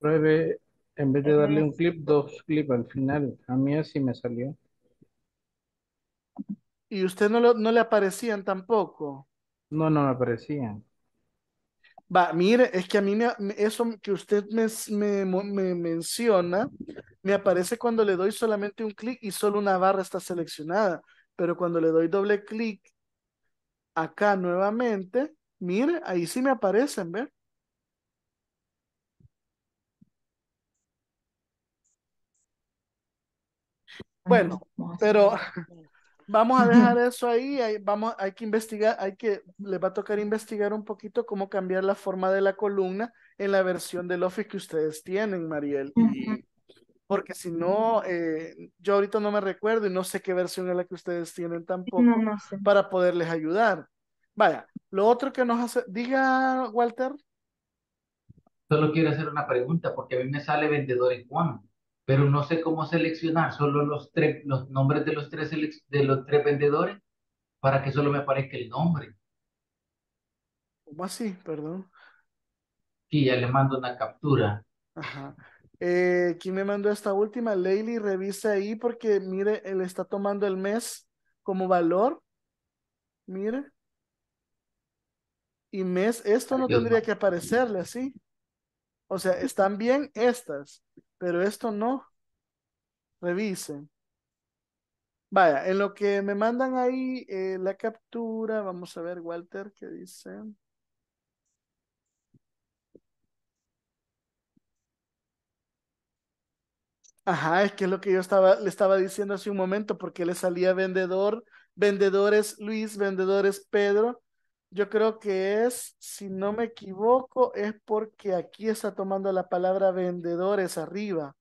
Pruebe, en vez de darle un clip, dos clips al final. A mí así me salió. ¿Y usted no, no le aparecían tampoco? No, no me aparecían. Va, mire, es que a mí me, eso que usted me, menciona, me aparece cuando le doy solamente un clic y solo una barra está seleccionada. Pero cuando le doy doble clic acá nuevamente, mire, ahí sí me aparecen, ¿ve? Bueno, pero Vamos a dejar eso ahí, hay, vamos, hay que investigar, hay que, les va a tocar investigar un poquito cómo cambiar la forma de la columna en la versión del Office que ustedes tienen, Mariel. Porque si no, eh, yo ahorita no me recuerdo y no sé qué versión es la que ustedes tienen tampoco para poderles ayudar. Vaya, lo otro que nos hace, diga Walter. Solo quiero hacer una pregunta porque a mí me sale vendedor en Juan pero no sé cómo seleccionar solo los, tres, los nombres de los, tres de los tres vendedores para que solo me aparezca el nombre. ¿Cómo así? Perdón. y ya le mando una captura. Ajá. Eh, ¿Quién me mandó esta última? Leili, revisa ahí porque mire, él está tomando el mes como valor. Mire. Y mes, esto no tendría que aparecerle así. O sea, están bien estas, pero esto no. Revisen. Vaya, en lo que me mandan ahí eh, la captura, vamos a ver, Walter, ¿qué dice? Ajá, es que es lo que yo estaba, le estaba diciendo hace un momento, porque le salía vendedor, vendedores Luis, vendedores Pedro, yo creo que es, si no me equivoco, es porque aquí está tomando la palabra vendedores arriba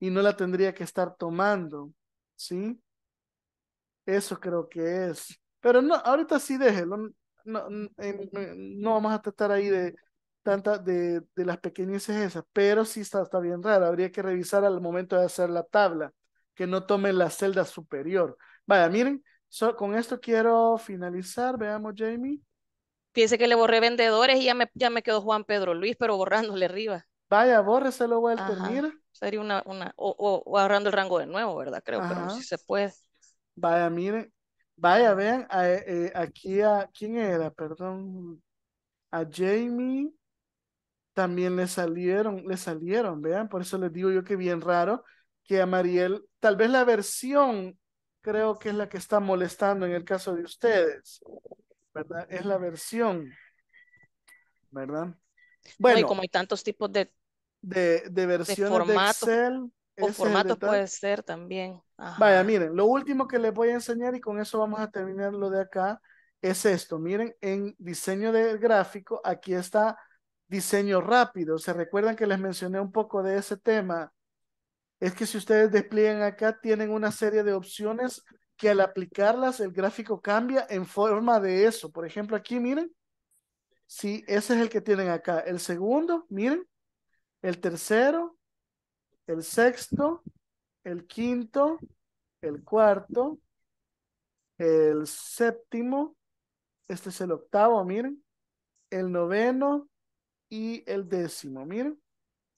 y no la tendría que estar tomando, ¿sí? Eso creo que es. Pero no, ahorita sí déjelo. No, vamos a tratar ahí de tanta de, las pequeñeces esas, pero sí está, está bien raro. Habría que revisar al momento de hacer la tabla, que no tome la celda superior. Vaya, miren, con esto quiero finalizar. Veamos, Jamie. Fíjese que le borré vendedores y ya me, ya quedó Juan Pedro Luis, pero borrándole arriba. Vaya, bórreselo, Walter, mira. Sería una, una, o, o, agarrando el rango de nuevo, ¿verdad? Creo, que pero si se puede. Vaya, miren. vaya, vean, eh, eh, aquí a, ¿quién era? Perdón, a Jamie también le salieron, le salieron, vean, por eso les digo yo que bien raro que a Mariel, tal vez la versión creo que es la que está molestando en el caso de ustedes. ¿verdad? Es la versión, ¿verdad? Bueno, y como hay tantos tipos de, de, de versiones de, formato, Excel. O formatos puede ser también. Vaya, miren, lo último que les voy a enseñar y con eso vamos a terminar lo de acá es esto. Miren, en diseño de gráfico, aquí está diseño rápido. ¿Se recuerdan que les mencioné un poco de ese tema? Es que si ustedes despliegan acá, tienen una serie de opciones que al aplicarlas el gráfico cambia en forma de eso. Por ejemplo, aquí miren, si sí, ese es el que tienen acá. El segundo, miren, el tercero, el sexto, el quinto, el cuarto, el séptimo, este es el octavo, miren, el noveno y el décimo, miren.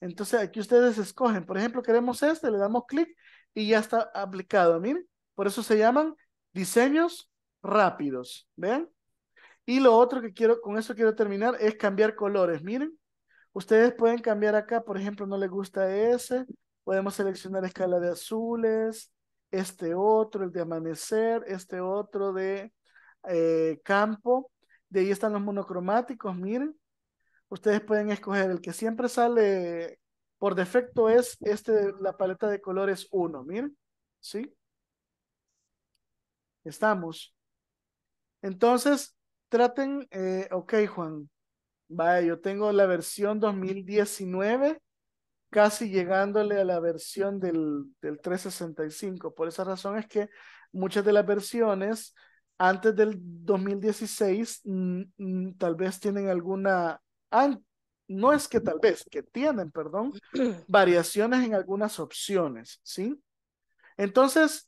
Entonces aquí ustedes escogen, por ejemplo, queremos este, le damos clic y ya está aplicado, miren. Por eso se llaman diseños rápidos. ¿Ven? Y lo otro que quiero, con eso quiero terminar, es cambiar colores. Miren, ustedes pueden cambiar acá, por ejemplo, no les gusta ese. Podemos seleccionar escala de azules, este otro, el de amanecer, este otro de eh, campo. De ahí están los monocromáticos, miren. Ustedes pueden escoger el que siempre sale por defecto es este, la paleta de colores 1, miren, ¿sí? estamos. Entonces, traten, eh, ok Juan, vaya, yo tengo la versión 2019, casi llegándole a la versión del, del 365. Por esa razón es que muchas de las versiones antes del 2016 tal vez tienen alguna, no es que tal vez, que tienen, perdón, variaciones en algunas opciones, ¿sí? Entonces,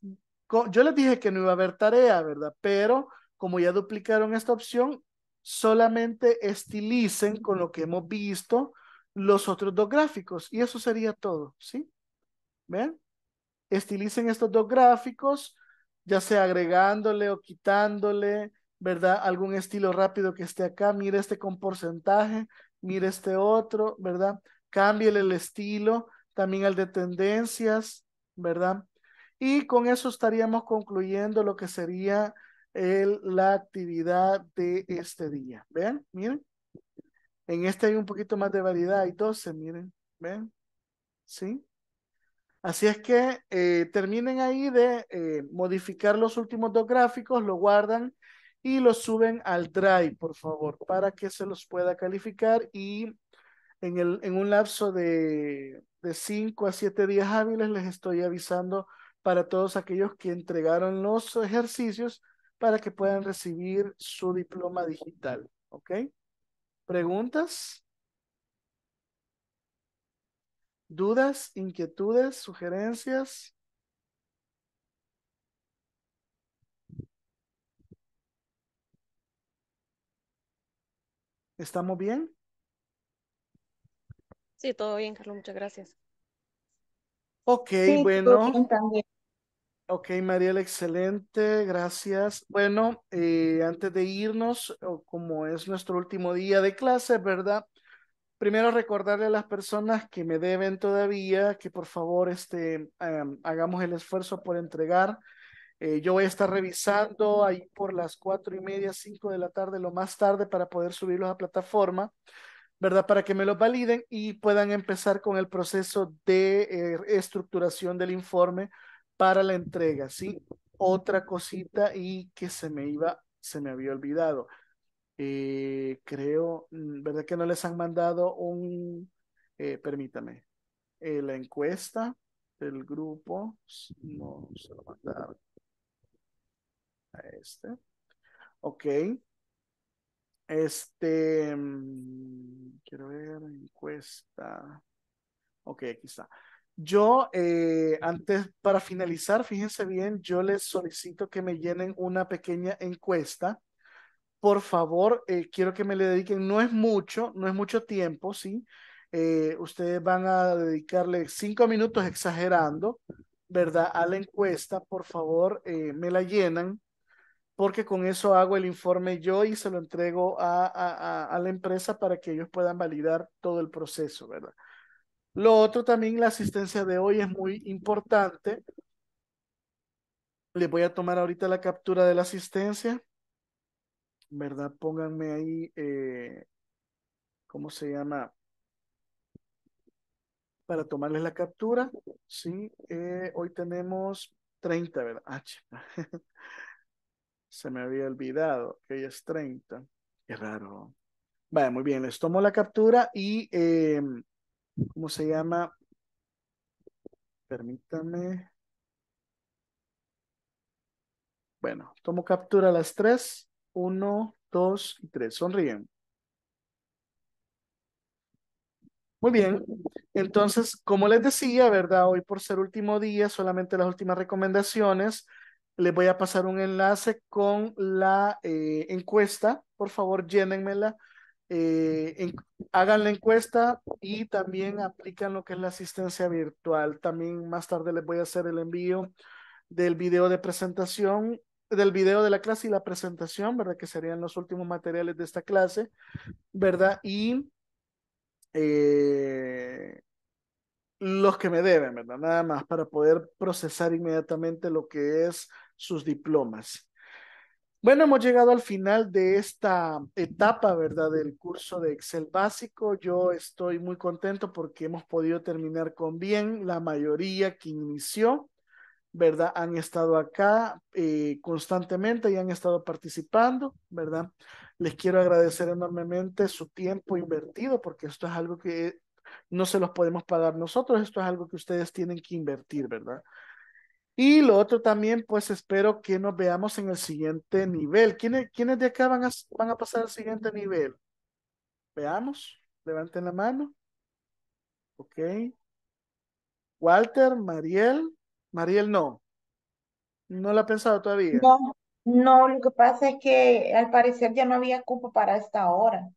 yo les dije que no iba a haber tarea, ¿verdad? Pero como ya duplicaron esta opción, solamente estilicen con lo que hemos visto los otros dos gráficos y eso sería todo, ¿sí? ¿Ven? Estilicen estos dos gráficos, ya sea agregándole o quitándole, ¿verdad? Algún estilo rápido que esté acá, mire este con porcentaje, mire este otro, ¿verdad? Cámbiale el estilo también al de tendencias, ¿verdad? Y con eso estaríamos concluyendo lo que sería la actividad de este día. Vean, miren. En este hay un poquito más de variedad, hay 12, miren, ¿Ven? ¿Sí? Así es que eh, terminen ahí de eh, modificar los últimos dos gráficos, lo guardan y lo suben al Drive, por favor, para que se los pueda calificar y en, el, en un lapso de, de 5 a 7 días hábiles les estoy avisando para todos aquellos que entregaron los ejercicios para que puedan recibir su diploma digital. ¿Ok? ¿Preguntas? ¿Dudas, inquietudes, sugerencias? ¿Estamos bien? Sí, todo bien, Carlos. Muchas gracias. Ok, sí, bueno. Ok, Mariel, excelente, gracias. Bueno, eh, antes de irnos, como es nuestro último día de clase, ¿verdad? Primero recordarle a las personas que me deben todavía que por favor este, hagamos el esfuerzo por entregar. Eh, yo voy a estar revisando ahí por las cuatro y media, cinco de la tarde, lo más tarde, para poder subirlos a plataforma. ¿verdad? Para que me los validen y puedan empezar con el proceso de eh, estructuración del informe para la entrega, ¿sí? Otra cosita y que se me iba, se me había olvidado. Eh, creo, mm, ¿verdad que no les han mandado un, eh, permítame, eh, la encuesta del grupo? No, se lo mandaron. A este. Ok. Este, mm, quiero ver, encuesta. Ok, aquí está. Yo, eh, antes, para finalizar, fíjense bien, yo les solicito que me llenen una pequeña encuesta. Por favor, eh, quiero que me le dediquen, no es mucho, no es mucho tiempo, ¿sí? Eh, ustedes van a dedicarle cinco minutos exagerando, ¿verdad? A la encuesta, por favor, me la llenan, porque con eso hago el informe yo y se lo entrego a, a, a, a la empresa para que ellos puedan validar todo el proceso, ¿verdad? Lo otro también, la asistencia de hoy es muy importante. Les voy a tomar ahorita la captura de la asistencia. ¿Verdad? Pónganme ahí, eh, ¿cómo se llama? Para tomarles la captura. Sí, eh, hoy tenemos 30, ¿verdad? Ah, se me había olvidado que hoy es 30. Qué raro. vaya muy bien, les tomo la captura y em, ¿Cómo se llama? Permítame. Bueno, tomo captura a las tres. Uno, dos y tres. Sonríen. Muy bien, entonces, como les decía, ¿verdad? Hoy por ser último día, solamente las últimas recomendaciones, les voy a pasar un enlace con la eh, encuesta, por favor, llénenmela eh, hagan la encuesta y también aplican lo que es la asistencia virtual. También más tarde les voy a hacer el envío del video de presentación, del video de la clase y la presentación, ¿verdad? Que serían los últimos materiales de esta clase, ¿verdad? Y eh, los que me deben, ¿verdad? Nada más para poder procesar inmediatamente lo que es sus diplomas. Bueno, hemos llegado al final de esta etapa, ¿verdad? Del curso de Excel básico. Yo estoy muy contento porque hemos podido terminar con bien. La mayoría que inició, ¿verdad? Han estado acá eh, constantemente y han estado participando, ¿verdad? Les quiero agradecer enormemente su tiempo invertido porque esto es algo que no se los podemos pagar nosotros, esto es algo que ustedes tienen que invertir, ¿verdad? Y lo otro también, pues espero que nos veamos en el siguiente nivel. ¿Quiénes, quiénes de acá van a, van a pasar al siguiente nivel? Veamos, levanten la mano. Ok. Walter, Mariel. Mariel no. No la ha pensado todavía. No, no, lo que pasa es que al parecer ya no había cupo para esta hora.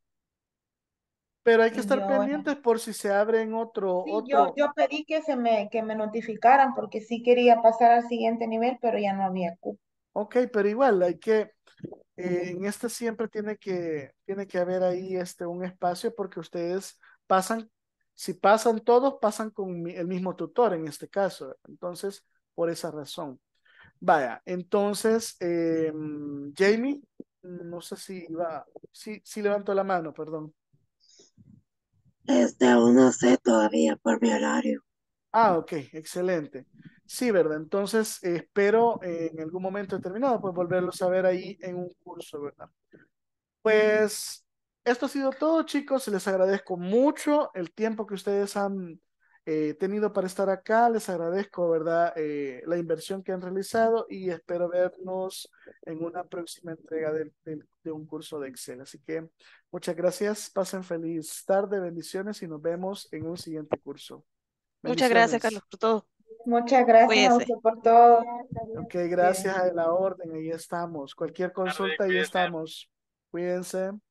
Pero hay que estar pendientes por si se abren otro. Sí, otro... Yo, yo, pedí que se me, que me notificaran porque sí quería pasar al siguiente nivel, pero ya no había cupo. Ok, pero igual hay que, eh, en este siempre tiene que, tiene que haber ahí este, un espacio porque ustedes pasan, si pasan todos, pasan con el mismo tutor en este caso. Entonces, por esa razón. Vaya, entonces, em, Jamie, no sé si iba, sí, sí levantó la mano, perdón. Este, aún no sé todavía por mi horario. Ah, ok, excelente. Sí, ¿verdad? Entonces, espero eh, en algún momento determinado, pues volverlos a ver ahí en un curso, ¿verdad? Pues esto ha sido todo, chicos. Les agradezco mucho el tiempo que ustedes han eh, tenido para estar acá. Les agradezco, ¿verdad?, eh, la inversión que han realizado y espero vernos en una próxima entrega de, un curso de Excel. Así que muchas gracias, pasen feliz tarde, bendiciones y nos vemos en un siguiente curso. Muchas gracias, Carlos, por todo. Muchas gracias por todo. Ok, gracias a la orden, ahí estamos. Cualquier consulta, ahí estamos. Cuídense.